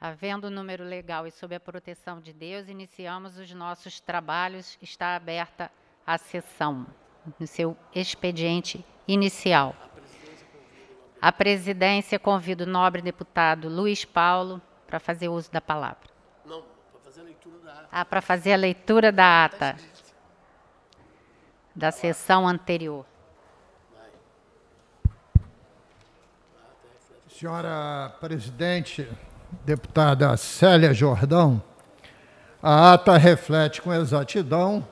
Havendo um número legal e sob a proteção de Deus, iniciamos os nossos trabalhos. Está aberta a sessão, no seu expediente inicial. A presidência convida o nobre deputado Luiz Paulo para fazer uso da palavra. Não, para fazer a leitura da ata. Ah, para fazer a leitura da tá ata da sessão anterior. Senhora presidente, deputada Célia Jordão, a ata reflete com exatidão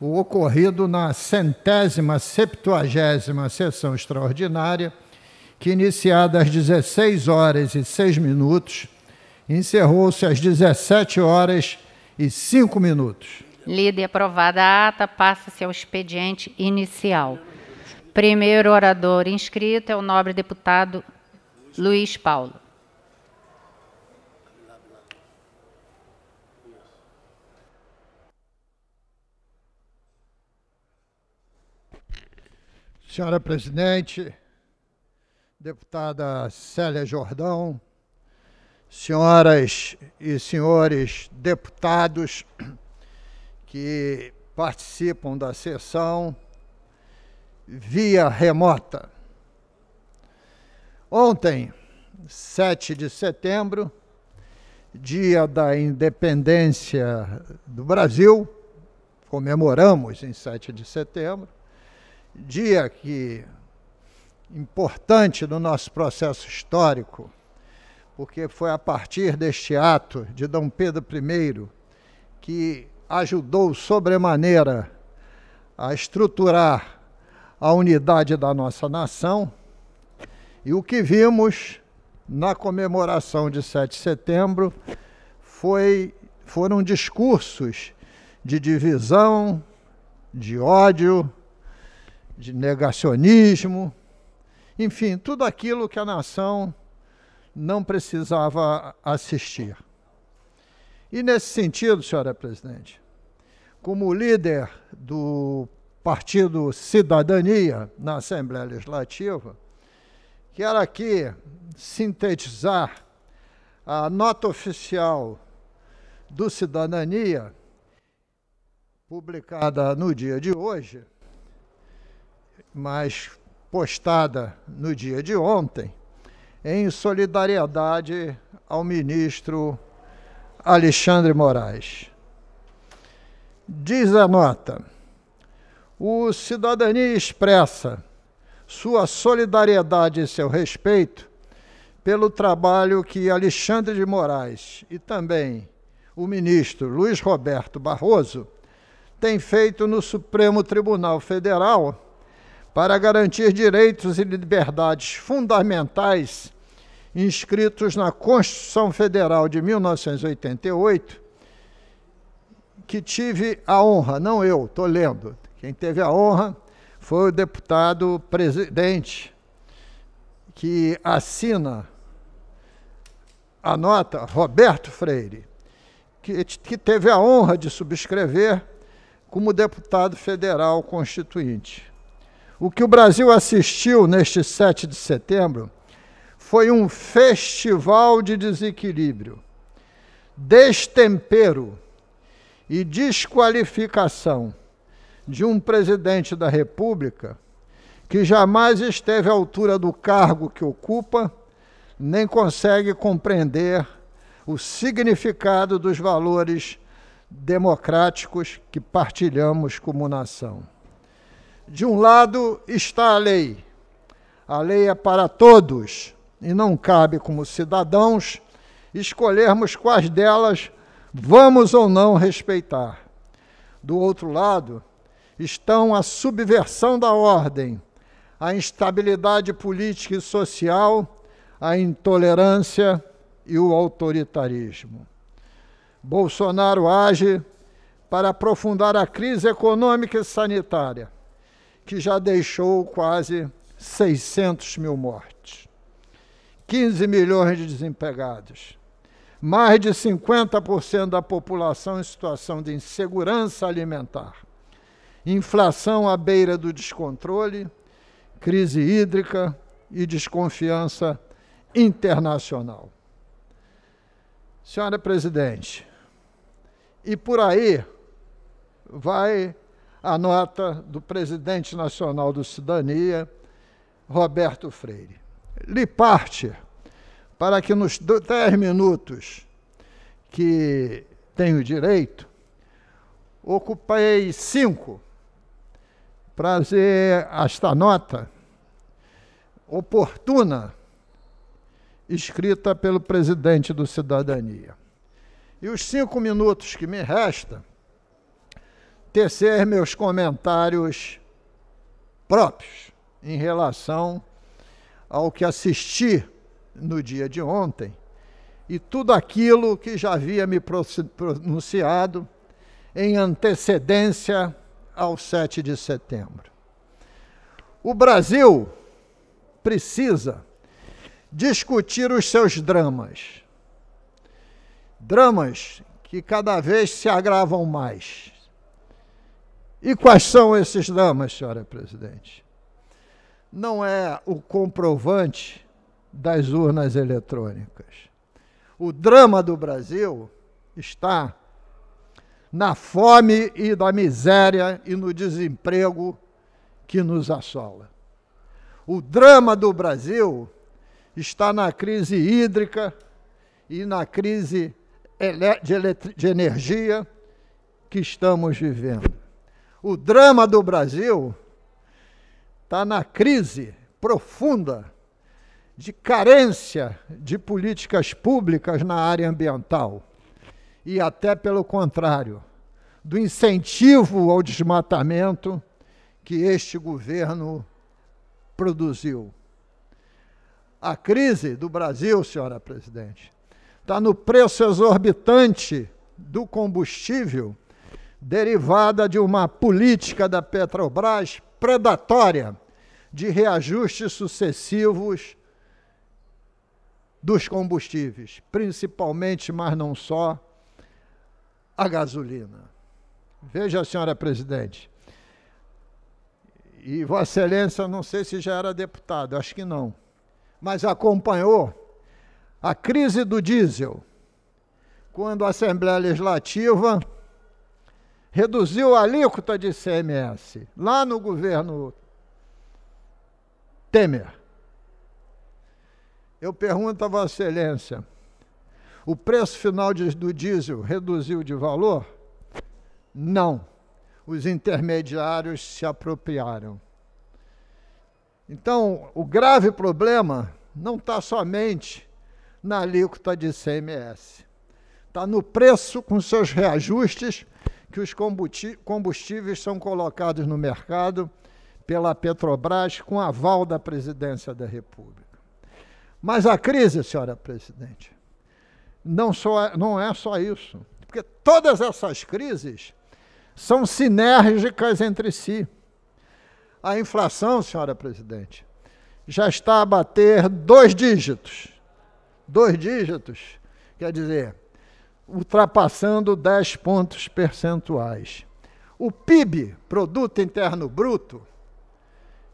o ocorrido na centésima septuagésima sessão extraordinária, que iniciada às 16 horas e 6 minutos, encerrou-se às 17 horas e 5 minutos. Lida e aprovada a ata, passa-se ao expediente inicial. Primeiro orador inscrito é o nobre deputado Luiz Paulo. Senhora Presidente, deputada Célia Jordão, senhoras e senhores deputados que participam da sessão via remota. Ontem, 7 de setembro, dia da independência do Brasil, comemoramos em 7 de setembro, dia que importante no nosso processo histórico, porque foi a partir deste ato de Dom Pedro I que ajudou sobremaneira a estruturar a unidade da nossa nação. E o que vimos na comemoração de 7 de setembro foi, foram discursos de divisão, de ódio, de negacionismo, enfim, tudo aquilo que a nação não precisava assistir. E nesse sentido, senhora presidente, como líder do Partido Cidadania na Assembleia Legislativa, quero aqui sintetizar a nota oficial do Cidadania, publicada no dia de hoje, mas postada no dia de ontem, em solidariedade ao ministro Alexandre Moraes. Diz a nota: o Cidadania expressa sua solidariedade e seu respeito pelo trabalho que Alexandre de Moraes e também o ministro Luiz Roberto Barroso têm feito no Supremo Tribunal Federal para garantir direitos e liberdades fundamentais inscritos na Constituição Federal de 1988, que tive a honra, não eu, estou lendo, quem teve a honra foi o deputado presidente que assina a nota, Roberto Freire, que, que teve a honra de subscrever como deputado federal constituinte. O que o Brasil assistiu neste 7 de setembro foi um festival de desequilíbrio, destempero e desqualificação de um presidente da República que jamais esteve à altura do cargo que ocupa, nem consegue compreender o significado dos valores democráticos que partilhamos como nação. De um lado está a lei. A lei é para todos e não cabe, como cidadãos, escolhermos quais delas vamos ou não respeitar. Do outro lado estão a subversão da ordem, a instabilidade política e social, a intolerância e o autoritarismo. Bolsonaro age para aprofundar a crise econômica e sanitária que já deixou quase 600 mil mortes, 15 milhões de desempregados, mais de 50% da população em situação de insegurança alimentar, inflação à beira do descontrole, crise hídrica e desconfiança internacional. Senhora presidente, e por aí vai a nota do presidente nacional do Cidadania, Roberto Freire. Lhe parte, para que nos dez minutos que tenho direito, ocupei cinco para fazer esta nota oportuna escrita pelo presidente do Cidadania. E os cinco minutos que me restam tecer meus comentários próprios em relação ao que assisti no dia de ontem e tudo aquilo que já havia me pronunciado em antecedência ao 7 de setembro. O Brasil precisa discutir os seus dramas. Dramas que cada vez se agravam mais. E quais são esses dramas, senhora presidente? Não é o comprovante das urnas eletrônicas. O drama do Brasil está na fome e da miséria e no desemprego que nos assola. O drama do Brasil está na crise hídrica e na crise de, de energia que estamos vivendo. O drama do Brasil está na crise profunda de carência de políticas públicas na área ambiental. E até pelo contrário, do incentivo ao desmatamento que este governo produziu. A crise do Brasil, senhora presidente, está no preço exorbitante do combustível derivada de uma política da Petrobras predatória de reajustes sucessivos dos combustíveis, principalmente, mas não só, a gasolina. Veja, senhora presidente, e Vossa Excelência, não sei se já era deputado, acho que não, mas acompanhou a crise do diesel, quando a Assembleia Legislativa reduziu a alíquota de CMS lá no governo Temer. Eu pergunto a Vossa Excelência: o preço final de, do diesel reduziu de valor? Não. Os intermediários se apropriaram. Então, o grave problema não está somente na alíquota de CMS, está no preço com seus reajustes que os combustíveis são colocados no mercado pela Petrobras com aval da presidência da República. Mas a crise, senhora presidente, não, só, é, não é só isso. Porque todas essas crises são sinérgicas entre si. A inflação, senhora presidente, já está a bater dois dígitos. Dois dígitos, quer dizer, ultrapassando 10 pontos percentuais. O PIB, Produto Interno Bruto,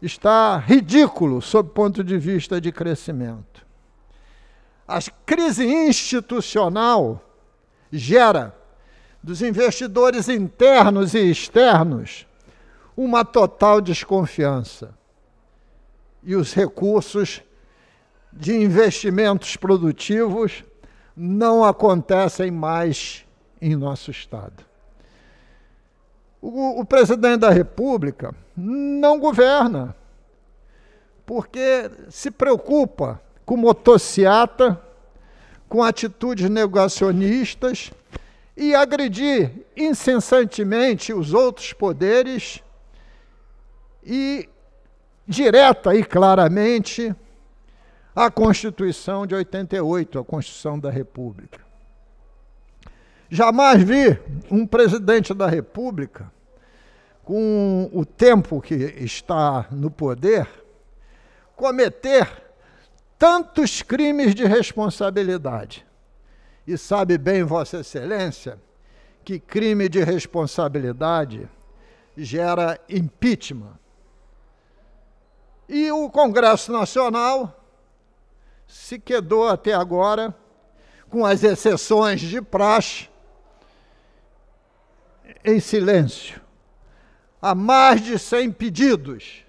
está ridículo sob ponto de vista de crescimento. A crise institucional gera dos investidores internos e externos uma total desconfiança. E os recursos de investimentos produtivos não acontecem mais em nosso Estado. O, o presidente da República não governa, porque se preocupa com motociata, com atitudes negacionistas e agredir incessantemente os outros poderes e direta e claramente a Constituição de 88, a Constituição da República. Jamais vi um presidente da República, com o tempo que está no poder, cometer tantos crimes de responsabilidade. E sabe bem, Vossa Excelência, que crime de responsabilidade gera impeachment. E o Congresso Nacional se quedou até agora, com as exceções de praxe, em silêncio, a mais de 100 pedidos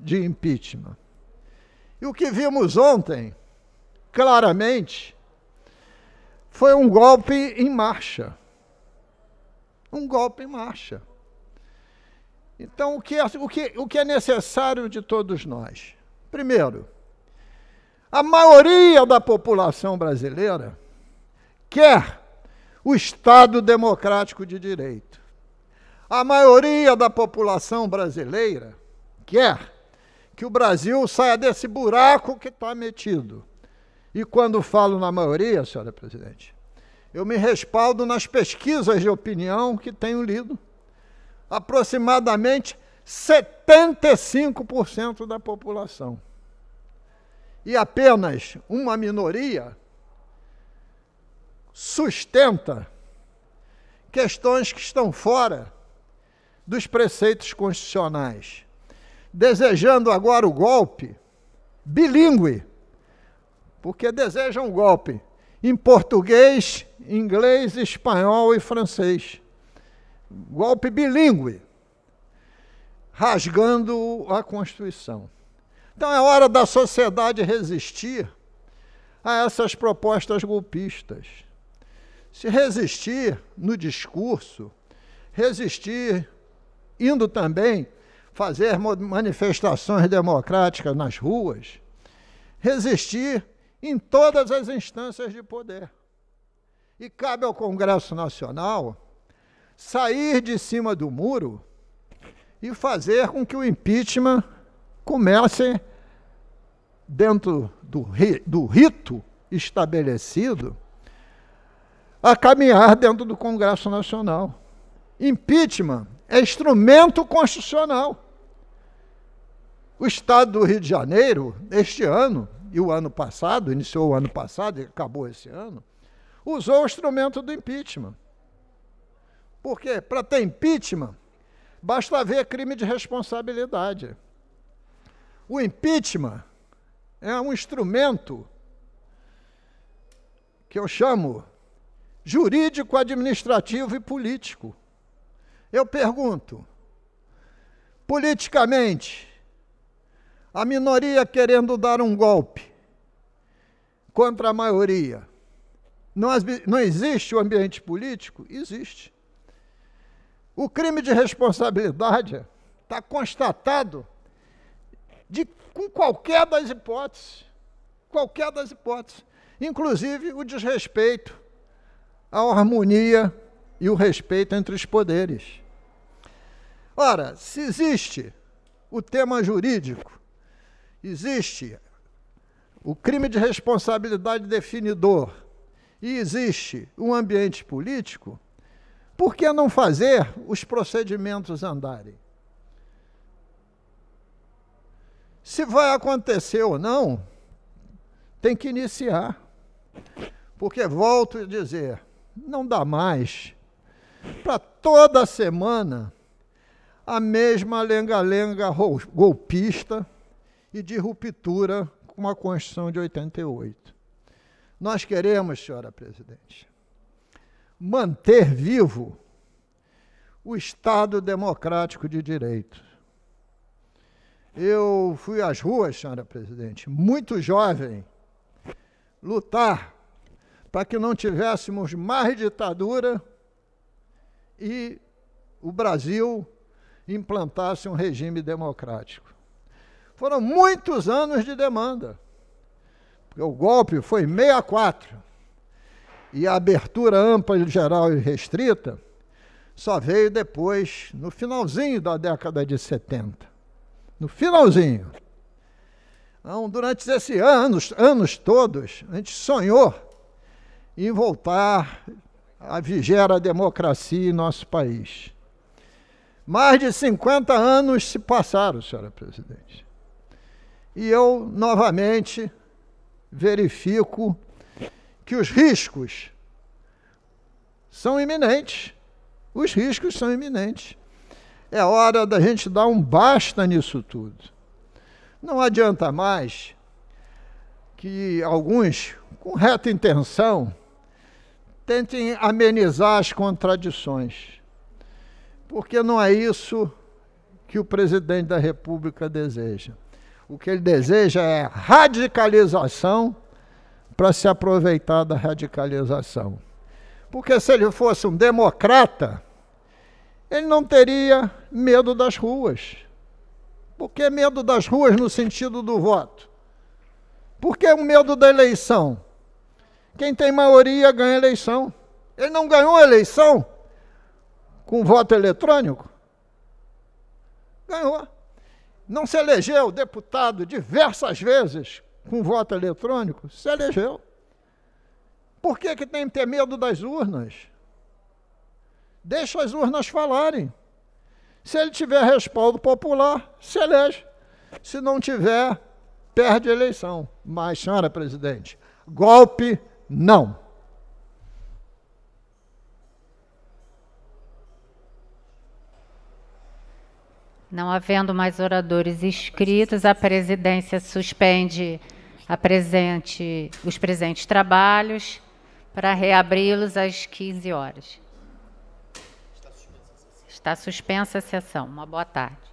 de impeachment. E o que vimos ontem, claramente, foi um golpe em marcha. Um golpe em marcha. Então, o que é, o que, o que é necessário de todos nós? Primeiro, a maioria da população brasileira quer o Estado democrático de direito. A maioria da população brasileira quer que o Brasil saia desse buraco que está metido. E quando falo na maioria, senhora presidente, eu me respaldo nas pesquisas de opinião que tenho lido. Aproximadamente 75% da população e apenas uma minoria sustenta questões que estão fora dos preceitos constitucionais, desejando agora o golpe bilíngue, porque desejam o golpe em português, inglês, espanhol e francês. Golpe bilíngue, rasgando a Constituição. Então é hora da sociedade resistir a essas propostas golpistas. Se resistir no discurso, resistir indo também fazer manifestações democráticas nas ruas, resistir em todas as instâncias de poder. E cabe ao Congresso Nacional sair de cima do muro e fazer com que o impeachment comece dentro do, do rito estabelecido a caminhar dentro do Congresso Nacional. Impeachment é instrumento constitucional. O Estado do Rio de Janeiro, este ano e o ano passado, iniciou o ano passado e acabou esse ano, usou o instrumento do impeachment. Por quê? Para ter impeachment, basta haver crime de responsabilidade. O impeachment é um instrumento que eu chamo jurídico, administrativo e político. Eu pergunto, politicamente, a minoria querendo dar um golpe contra a maioria, não, não existe o ambiente político? Existe. O crime de responsabilidade está constatado de, com qualquer das hipóteses. Qualquer das hipóteses. Inclusive o desrespeito à harmonia e o respeito entre os poderes. Ora, se existe o tema jurídico, existe o crime de responsabilidade definidor e existe um ambiente político, por que não fazer os procedimentos andarem? Se vai acontecer ou não, tem que iniciar. Porque, volto a dizer, não dá mais para toda semana a mesma lenga-lenga golpista e de ruptura com a Constituição de 88. Nós queremos, senhora presidente, manter vivo o Estado democrático de direito. Eu fui às ruas, senhora presidente, muito jovem, lutar para que não tivéssemos mais ditadura e o Brasil implantasse um regime democrático. Foram muitos anos de demanda, porque o golpe foi 64 e a abertura ampla, geral e restrita só veio depois, no finalzinho da década de 70 no finalzinho. Então, durante esses anos, anos todos, a gente sonhou em voltar a vigiar a democracia em nosso país. Mais de 50 anos se passaram, senhora presidente. E eu, novamente, verifico que os riscos são iminentes. Os riscos são iminentes. É hora da gente dar um basta nisso tudo. Não adianta mais que alguns, com reta intenção, tentem amenizar as contradições, porque não é isso que o presidente da República deseja. O que ele deseja é radicalização para se aproveitar da radicalização. Porque se ele fosse um democrata, ele não teria medo das ruas. Por que medo das ruas no sentido do voto? Por que o medo da eleição? Quem tem maioria ganha eleição. Ele não ganhou a eleição com voto eletrônico? Ganhou. Não se elegeu deputado diversas vezes com voto eletrônico? Se elegeu. Por que, que tem que ter medo das urnas? Deixa as urnas falarem. Se ele tiver respaldo popular, se elege. Se não tiver, perde a eleição. Mas, senhora presidente, golpe não. Não havendo mais oradores inscritos, a presidência suspende presente, os presentes trabalhos para reabri-los às 15 horas. Está suspensa a sessão. Uma boa tarde.